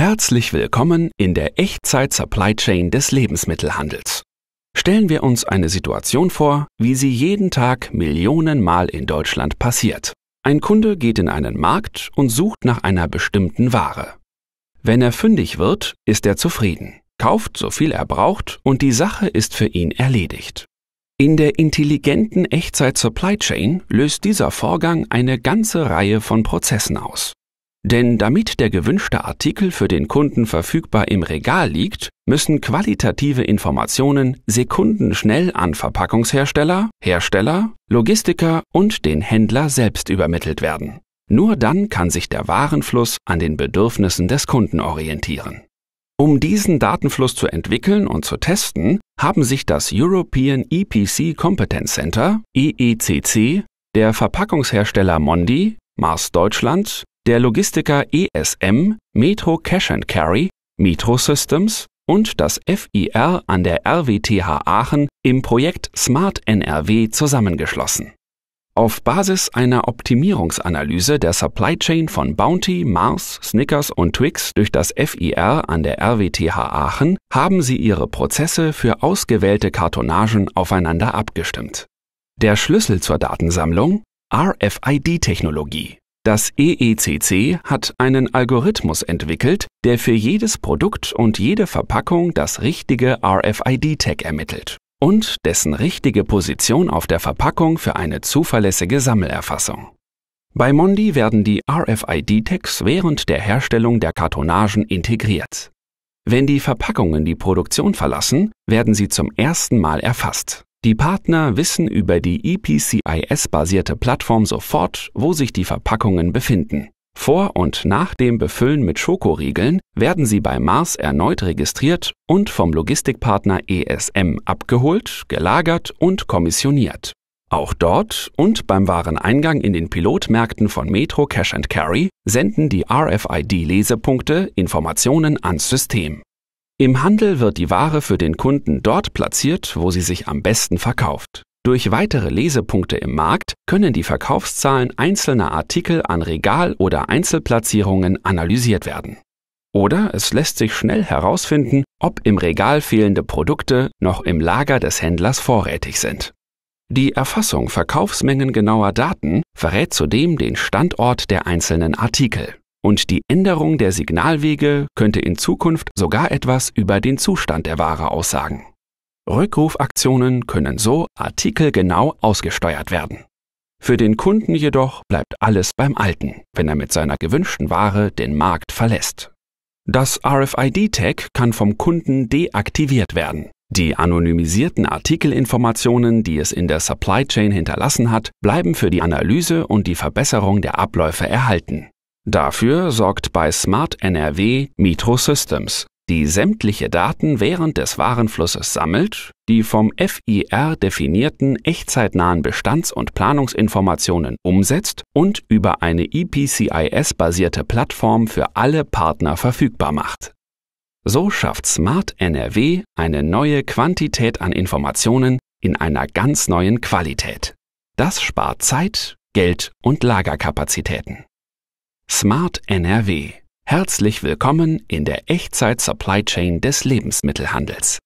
Herzlich willkommen in der Echtzeit Supply Chain des Lebensmittelhandels. Stellen wir uns eine Situation vor, wie sie jeden Tag Millionenmal in Deutschland passiert. Ein Kunde geht in einen Markt und sucht nach einer bestimmten Ware. Wenn er fündig wird, ist er zufrieden, kauft so viel er braucht und die Sache ist für ihn erledigt. In der intelligenten Echtzeit Supply Chain löst dieser Vorgang eine ganze Reihe von Prozessen aus. Denn damit der gewünschte Artikel für den Kunden verfügbar im Regal liegt, müssen qualitative Informationen sekundenschnell an Verpackungshersteller, Hersteller, Logistiker und den Händler selbst übermittelt werden. Nur dann kann sich der Warenfluss an den Bedürfnissen des Kunden orientieren. Um diesen Datenfluss zu entwickeln und zu testen, haben sich das European EPC Competence Center EECC, der Verpackungshersteller Mondi, Mars Deutschland der Logistiker ESM, Metro Cash and Carry, Metro Systems und das FIR an der RWTH Aachen im Projekt Smart NRW zusammengeschlossen. Auf Basis einer Optimierungsanalyse der Supply Chain von Bounty, Mars, Snickers und Twix durch das FIR an der RWTH Aachen haben sie ihre Prozesse für ausgewählte Kartonagen aufeinander abgestimmt. Der Schlüssel zur Datensammlung? RFID-Technologie. Das EECC hat einen Algorithmus entwickelt, der für jedes Produkt und jede Verpackung das richtige RFID-Tag ermittelt und dessen richtige Position auf der Verpackung für eine zuverlässige Sammelerfassung. Bei Mondi werden die RFID-Tags während der Herstellung der Kartonagen integriert. Wenn die Verpackungen die Produktion verlassen, werden sie zum ersten Mal erfasst. Die Partner wissen über die EPCIS-basierte Plattform sofort, wo sich die Verpackungen befinden. Vor und nach dem Befüllen mit Schokoriegeln werden sie bei Mars erneut registriert und vom Logistikpartner ESM abgeholt, gelagert und kommissioniert. Auch dort und beim Wareneingang in den Pilotmärkten von Metro Cash and Carry senden die RFID-Lesepunkte Informationen ans System. Im Handel wird die Ware für den Kunden dort platziert, wo sie sich am besten verkauft. Durch weitere Lesepunkte im Markt können die Verkaufszahlen einzelner Artikel an Regal- oder Einzelplatzierungen analysiert werden. Oder es lässt sich schnell herausfinden, ob im Regal fehlende Produkte noch im Lager des Händlers vorrätig sind. Die Erfassung verkaufsmengengenauer Daten verrät zudem den Standort der einzelnen Artikel und die Änderung der Signalwege könnte in Zukunft sogar etwas über den Zustand der Ware aussagen. Rückrufaktionen können so artikelgenau ausgesteuert werden. Für den Kunden jedoch bleibt alles beim Alten, wenn er mit seiner gewünschten Ware den Markt verlässt. Das RFID-Tag kann vom Kunden deaktiviert werden. Die anonymisierten Artikelinformationen, die es in der Supply Chain hinterlassen hat, bleiben für die Analyse und die Verbesserung der Abläufe erhalten. Dafür sorgt bei Smart NRW Mitro Systems, die sämtliche Daten während des Warenflusses sammelt, die vom FIR definierten echtzeitnahen Bestands- und Planungsinformationen umsetzt und über eine EPCIS-basierte Plattform für alle Partner verfügbar macht. So schafft Smart NRW eine neue Quantität an Informationen in einer ganz neuen Qualität. Das spart Zeit, Geld und Lagerkapazitäten. Smart NRW. Herzlich willkommen in der Echtzeit Supply Chain des Lebensmittelhandels.